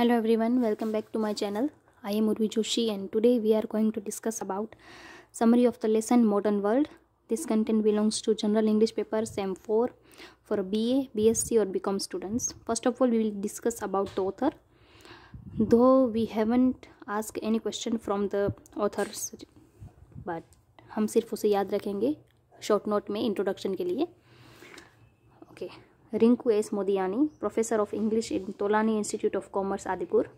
Hello everyone welcome back to my channel I am Urvi Joshi and today we are going to discuss about summary of the lesson modern world this content belongs to general English paper sem four for BA BSc और BCom students first of all we will discuss about the author though we haven't ask any question from the author but हम सिर्फ उसे याद रखेंगे short note में introduction के लिए okay okay. Rinku S Modiyani professor of English in Tolani institute of commerce Adipur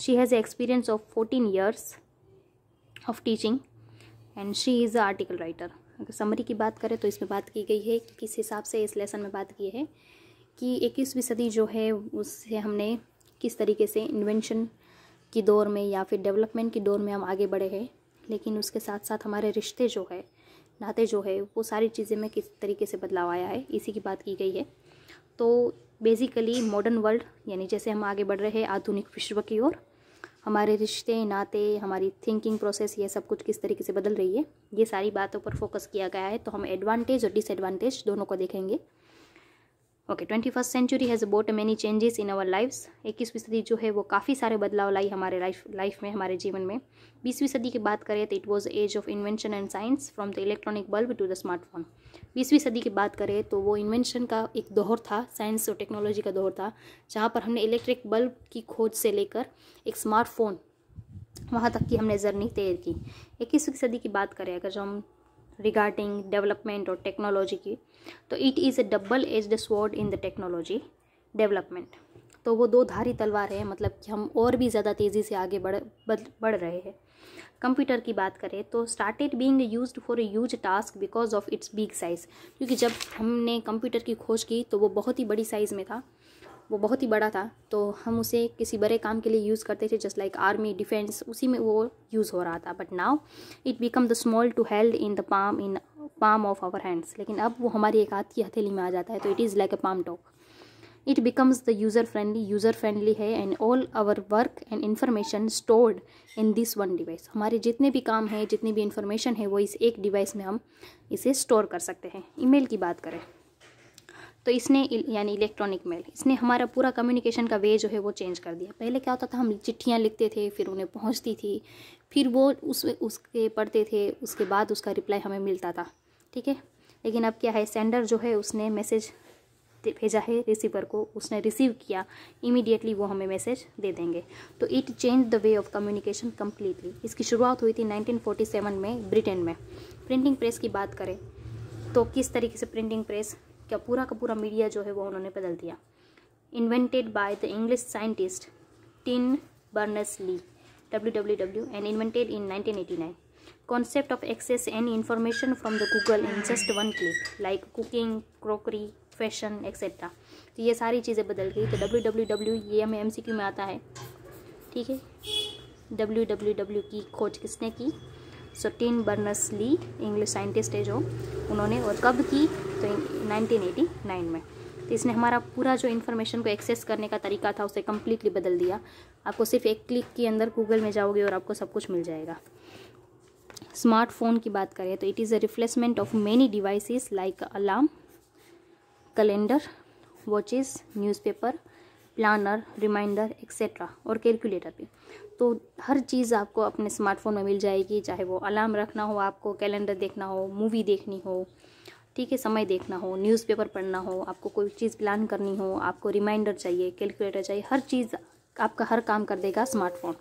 she has experience of fourteen years of teaching and she is a article writer अगर summary की बात करें तो इसमें बात की गई है कि किस हिसाब से इस लेसन में बात की है कि इक्कीसवीं सदी जो है उससे हमने किस तरीके से इन्वेंशन की दौर में या फिर डेवलपमेंट की दौर में हम आगे बढ़े हैं लेकिन उसके साथ साथ हमारे रिश्ते जो है नाते जो है वो सारी चीज़ें में किस तरीके से बदलाव आया है इसी की बात की गई है तो बेसिकली मॉडर्न वर्ल्ड यानी जैसे हम आगे बढ़ रहे हैं आधुनिक विश्व की ओर हमारे रिश्ते नाते हमारी थिंकिंग प्रोसेस ये सब कुछ किस तरीके से बदल रही है ये सारी बातों पर फोकस किया गया है तो हम एडवांटेज और डिसएडवांटेज दोनों को देखेंगे okay twenty first century has bought many changes in our lifes इक्कीसवीं सदी जो है वो काफ़ी सारे बदलाव लाई हमारे लाइफ लाइफ में हमारे जीवन में बीसवीं सदी की बात करें तो it was age of invention and science from the electronic bulb to the smartphone बीसवीं सदी की बात करें तो वो इन्वेंशन का एक दौर था साइंस और टेक्नोलॉजी का दौर था जहाँ पर हमने इलेक्ट्रिक बल्ब की खोज से लेकर एक स्मार्टफोन वहाँ तक की हमने जर्नी तैयार की इक्कीसवीं सदी की बात करें अगर जो हम regarding development or technology की तो it is a double edged sword in the technology development तो वो दो धारी तलवार है मतलब कि हम और भी ज़्यादा तेज़ी से आगे बढ़ बढ़ रहे हैं कंप्यूटर की बात करें तो started being used for a huge task because of its big size क्योंकि जब हमने कंप्यूटर की खोज की तो वो बहुत ही बड़ी साइज़ में था वो बहुत ही बड़ा था तो हम उसे किसी बड़े काम के लिए यूज़ करते थे जस्ट लाइक आर्मी डिफेंस उसी में वो यूज़ हो रहा था but now it become the small to held in the palm in palm of our hands लेकिन अब वो हमारी एक हाथ की हथेली में आ जाता है तो it is like a palmtop it becomes the user friendly user friendly है and all our work and information stored in this one device हमारे जितने भी काम हैं जितनी भी इंफॉर्मेशन है वो इस एक डिवाइस में हम इसे स्टोर कर सकते हैं ईमेल की बात करें तो इसने यानी इलेक्ट्रॉनिक मेल इसने हमारा पूरा कम्युनिकेशन का वे जो है वो चेंज कर दिया पहले क्या होता था हम चिट्ठियाँ लिखते थे फिर उन्हें पहुँचती थी फिर वो उस उसके पढ़ते थे उसके बाद उसका रिप्लाई हमें मिलता था ठीक है लेकिन अब क्या है सेंडर जो है उसने मैसेज भेजा है रिसीवर को उसने रिसीव किया इमीडिएटली वो हमें मैसेज दे देंगे तो it change the way of communication completely इसकी शुरुआत हुई थी 1947 में ब्रिटेन में प्रिंटिंग प्रेस की बात करें तो किस तरीके से प्रिंटिंग प्रेस क्या पूरा का पूरा मीडिया जो है वो उन्होंने बदल दिया invented by the English scientist Tim Berners Lee W W W and invented in nineteen eighty nine concept of access any information from the Google in just one click like cooking crockery fashion etcetera तो ये सारी चीज़ें बदल गई तो W W W ये हमें M C Q में आता है ठीक है डब्ल्यू डब्ल्यू डब्ल्यू की खोज किसने की so Tim Berners Lee English scientist है जो उन्होंने और कब की तो 1989 में तो इसने हमारा पूरा जो इन्फॉर्मेशन को एक्सेस करने का तरीका था उसे कम्प्लीटली बदल दिया आपको सिर्फ एक क्लिक के अंदर गूगल में जाओगे और आपको सब कुछ मिल जाएगा स्मार्टफोन की बात करें तो it is a replacement of many devices like alarm calendar watches newspaper planner reminder etcetera और कैलकुलेटर भी तो हर चीज़ आपको अपने स्मार्टफोन में मिल जाएगी चाहे वो अलार्म रखना हो आपको कैलेंडर देखना हो मूवी देखनी हो ठीक है समय देखना हो न्यूज़पेपर पढ़ना हो आपको कोई चीज़ प्लान करनी हो आपको रिमाइंडर चाहिए कैलकुलेटर चाहिए हर चीज़ आपका हर काम कर देगा smartphone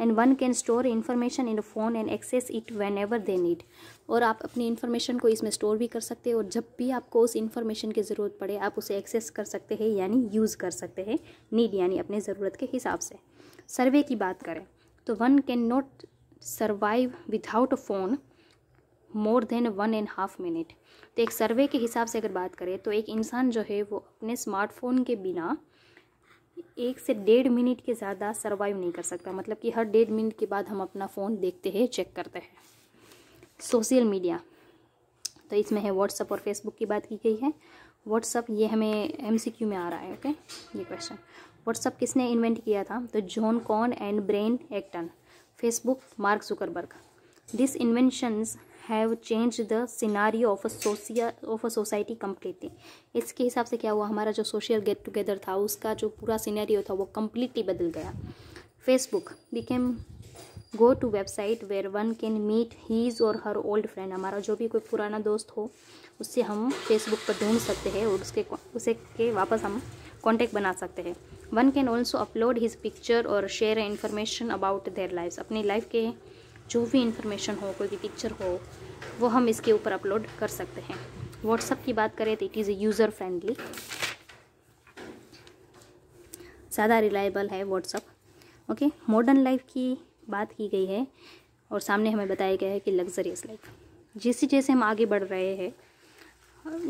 and one can store information in phone and access it whenever they need और आप अपनी इन्फॉर्मेशन को इसमें स्टोर भी कर सकते हैं और जब भी आपको उस इन्फॉर्मेशन की ज़रूरत पड़े आप उसे एक्सेस कर सकते हैं यानी यूज़ कर सकते हैं नीड यानी अपने ज़रूरत के हिसाब से सर्वे की बात करें तो one can not survive without a phone more than one and half minute तो एक सर्वे के हिसाब से अगर बात करें तो एक इंसान जो है वो अपने स्मार्टफोन के बिना एक से डेढ़ मिनट के ज़्यादा सर्वाइव नहीं कर सकता मतलब कि हर डेढ़ मिनट के बाद हम अपना फ़ोन देखते हैं चेक करते हैं सोशल मीडिया तो इसमें है व्हाट्सअप और फेसबुक की बात की गई है व्हाट्सअप ये हमें एम में आ रहा है ओके ये क्वेश्चन व्हाट्सअप किसने इन्वेंट किया था तो Jan Koum and Brian Acton Facebook Mark Zuckerberg this inventions have change the scenery of social of a society completely इसके हिसाब से क्या हुआ हमारा जो सोशल गेट टुगेदर था उसका जो पूरा सिनेरियो था वो कम्प्लीटली बदल गया Facebook became go to website where one can meet his और हर ओल्ड फ्रेंड हमारा जो भी कोई पुराना दोस्त हो उससे हम फेसबुक पर ढूंढ सकते हैं और उसके उसे के वापस हम कॉन्टेक्ट बना सकते हैं one can also upload his picture और share information about their life अपनी लाइफ के जो भी इंफॉर्मेशन हो कोई भी पिक्चर हो वो हम इसके ऊपर अपलोड कर सकते हैं व्हाट्सअप की बात करें तो इट इज़ यूज़र फ्रेंडली ज़्यादा रिलायबल है व्हाट्सअप ओके मॉडर्न लाइफ की बात की गई है और सामने हमें बताया गया है कि लग्जरियस लाइफ जैसे जैसे हम आगे बढ़ रहे हैं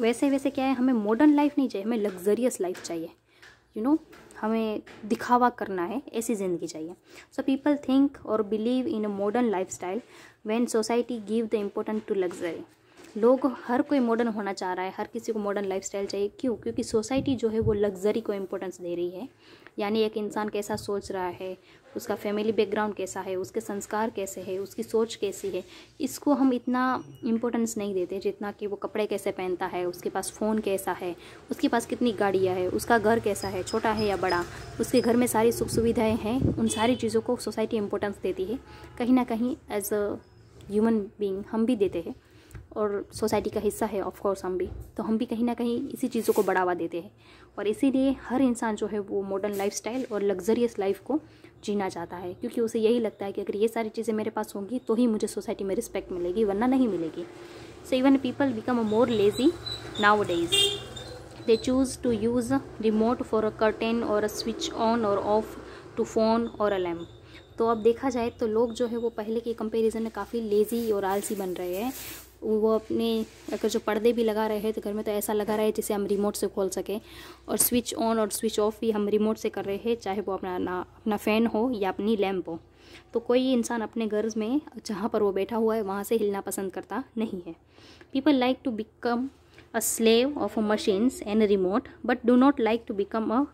वैसे वैसे क्या है हमें मॉडर्न लाइफ नहीं चाहिए हमें लग्जरियस लाइफ चाहिए यू you नो know, हमें दिखावा करना है ऐसी ज़िंदगी चाहिए सो पीपल थिंक और believe in a modern lifestyle when society give the important to luxury लोग हर कोई मॉडर्न होना चाह रहा है हर किसी को मॉडर्न लाइफस्टाइल चाहिए क्यों क्योंकि सोसाइटी जो है वो लग्जरी को इम्पोर्टेंस दे रही है यानी एक इंसान कैसा सोच रहा है उसका फैमिली बैकग्राउंड कैसा है उसके संस्कार कैसे है उसकी सोच कैसी है इसको हम इतना इम्पोर्टेंस नहीं देते जितना कि वो कपड़े कैसे पहनता है उसके पास फ़ोन कैसा है उसके पास कितनी गाड़ियाँ है उसका घर कैसा है छोटा है या बड़ा उसके घर में सारी सुख सुविधाएँ हैं उन सारी चीज़ों को सोसाइटी इम्पोर्टेंस देती है कहीं ना कहीं एज अ ह्यूमन बींग हम भी देते हैं और सोसाइटी का हिस्सा है ऑफ कोर्स हम भी तो हम भी कहीं ना कहीं इसी चीज़ों को बढ़ावा देते हैं और इसीलिए हर इंसान जो है वो मॉडर्न लाइफस्टाइल और लग्जरियस लाइफ को जीना चाहता है क्योंकि उसे यही लगता है कि अगर ये सारी चीज़ें मेरे पास होंगी तो ही मुझे सोसाइटी में रिस्पेक्ट मिलेगी वरना नहीं मिलेगी so even people become more lazy nowadays they choose to use remote for a curtain और अ स्विच ऑन और ऑफ़ टू फोन और अ लैम्प तो अब देखा जाए तो लोग जो है वो पहले के कंपैरिजन में काफ़ी लेज़ी और आलसी बन रहे हैं वो अपने अगर जो पर्दे भी लगा रहे हैं तो घर में तो ऐसा लगा रहा है जिसे हम रिमोट से खोल सकें और स्विच ऑन और स्विच ऑफ भी हम रिमोट से कर रहे हैं चाहे वो अपना ना अपना फ़ैन हो या अपनी लैम्प हो तो कोई इंसान अपने घर में जहाँ पर वो बैठा हुआ है वहाँ से हिलना पसंद करता नहीं है people like to become a slave of machines and remote but do not like to become a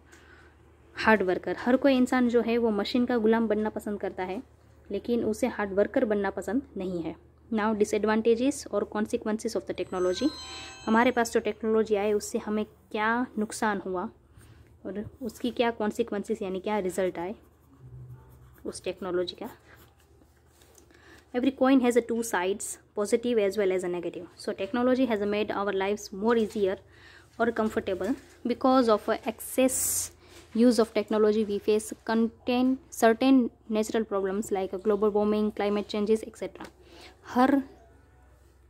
hard worker हर कोई इंसान जो है वो मशीन का गुलाम बनना पसंद करता है लेकिन उसे हार्ड वर्कर बनना पसंद नहीं है नाउ डिसएडवांटेजेस और कॉन्सिक्वेंसिस ऑफ द टेक्नोलॉजी हमारे पास जो टेक्नोलॉजी आए उससे हमें क्या नुकसान हुआ और उसकी क्या कॉन्सिक्वेंसेस यानी क्या रिजल्ट आए उस टेक्नोलॉजी का every coin has a two sides positive as well as a negative so technology has made our life more easier और comfortable because of excess use of technology we face contain certain natural problems like global warming climate changes etcetera हर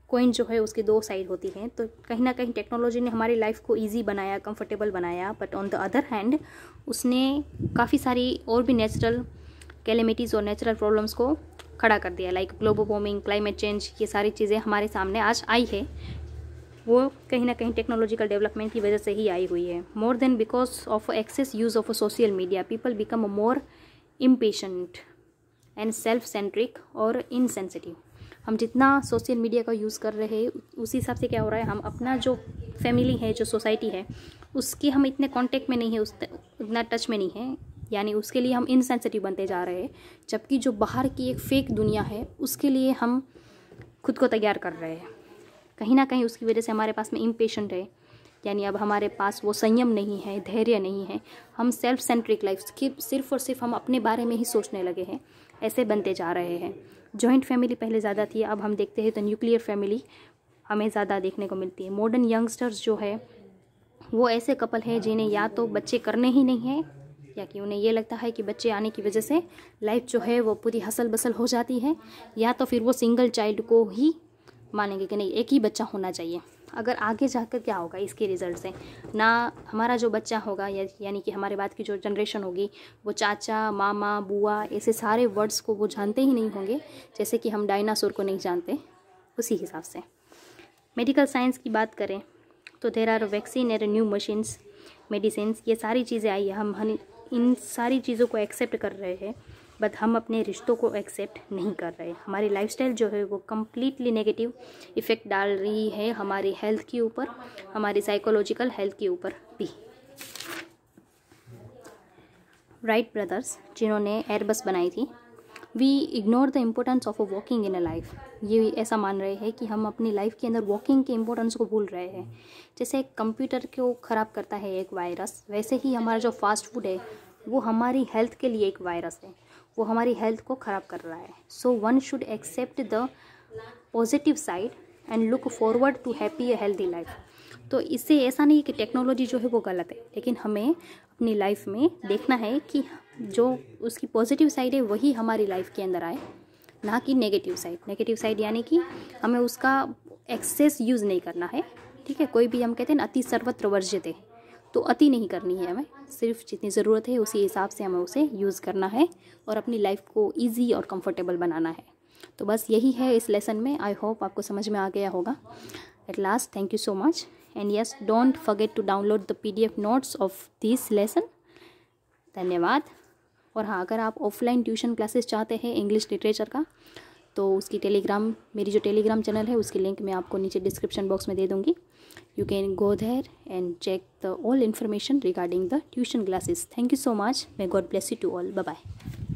coin जो है उसकी दो side होती है तो कहीं ना कहीं टेक्नोलॉजी ने हमारी लाइफ को इजी बनाया कंफर्टेबल बनाया but on the other hand उसने काफ़ी सारी और भी नेचुरल कैलेमिटीज़ और नेचुरल प्रॉब्लम्स को खड़ा कर दिया like global warming climate change ये सारी चीज़ें हमारे सामने आज आई है वो कहीं ना कहीं टेक्नोलॉजिकल डेवलपमेंट की वजह से ही आई हुई है more than because of excess use of social media people become more impatient and self centric और इनसेंसिटिव हम जितना सोशल मीडिया का यूज़ कर रहे हैं उसी हिसाब से क्या हो रहा है हम अपना जो फैमिली है जो सोसाइटी है उसके हम इतने कांटेक्ट में नहीं है उस उतना टच में नहीं है यानी उसके लिए हम इनसेंसिटिव बनते जा रहे हैं जबकि जो बाहर की एक फेक दुनिया है उसके लिए हम खुद को तैयार कर रहे हैं कहीं ना कहीं उसकी वजह से हमारे पास में इम्पेशेंट है यानी अब हमारे पास वो संयम नहीं है धैर्य नहीं है हम सेल्फ सेंट्रिक लाइफ सिर्फ और सिर्फ हम अपने बारे में ही सोचने लगे हैं ऐसे बनते जा रहे हैं जॉइंट फैमिली पहले ज़्यादा थी अब हम देखते हैं तो न्यूक्लियर फैमिली हमें ज़्यादा देखने को मिलती है मॉडर्न यंगस्टर्स जो है वो ऐसे कपल हैं जिन्हें या तो बच्चे करने ही नहीं हैं या कि उन्हें ये लगता है कि बच्चे आने की वजह से लाइफ जो है वो पूरी हसल बसल हो जाती है या तो फिर वो सिंगल चाइल्ड को ही मानेंगे कि नहीं एक ही बच्चा होना चाहिए अगर आगे जाकर क्या होगा इसके रिज़ल्ट से ना हमारा जो बच्चा होगा या यानी कि हमारे बाद की जो जनरेशन होगी वो चाचा मामा बुआ ऐसे सारे वर्ड्स को वो जानते ही नहीं होंगे जैसे कि हम डायनासोर को नहीं जानते उसी हिसाब से मेडिकल साइंस की बात करें तो there are vaccine uh new machines medicine ये सारी चीज़ें आई है हम हम इन सारी चीज़ों को एक्सेप्ट कर रहे हैं बट हम अपने रिश्तों को एक्सेप्ट नहीं कर रहे हमारी लाइफस्टाइल जो है वो कम्प्लीटली नेगेटिव इफ़ेक्ट डाल रही है हमारी हेल्थ के ऊपर हमारी साइकोलॉजिकल हेल्थ के ऊपर भी राइट ब्रदर्स जिन्होंने एयरबस बनाई थी we ignore the importance of a walking in a life ये ऐसा मान रहे हैं कि हम अपनी लाइफ के अंदर वॉकिंग के इम्पोर्टेंस को भूल रहे हैं जैसे कंप्यूटर को ख़राब करता है एक वायरस वैसे ही हमारा जो फास्ट फूड है वो हमारी हेल्थ के लिए एक वायरस है वो हमारी हेल्थ को ख़राब कर रहा है so one should accept the positive side and look forward to happy a healthy life तो इससे ऐसा नहीं है कि टेक्नोलॉजी जो है वो गलत है लेकिन हमें अपनी लाइफ में देखना है कि जो उसकी पॉजिटिव साइड है वही हमारी लाइफ के अंदर आए ना कि नेगेटिव साइड नेगेटिव साइड यानी कि हमें उसका एक्सेस यूज़ नहीं करना है ठीक है कोई भी हम कहते हैं ना अति सर्वत्र वर्जित है तो अति नहीं करनी है हमें सिर्फ जितनी ज़रूरत है उसी हिसाब से हमें उसे यूज़ करना है और अपनी लाइफ को ईजी और कम्फर्टेबल बनाना है तो बस यही है इस लेसन में आई होप आपको समझ में आ गया होगा at last thank you so much and yes don't forget to download the P D F notes of this lesson धन्यवाद और हाँ अगर आप ऑफलाइन ट्यूशन क्लासेस चाहते हैं इंग्लिश लिटरेचर का तो उसकी टेलीग्राम मेरी जो टेलीग्राम चैनल है उसकी लिंक मैं आपको नीचे डिस्क्रिप्शन बॉक्स में दे दूँगी you can go there and check the all information regarding the tuition classes thank you so much may god bless you to all bye bye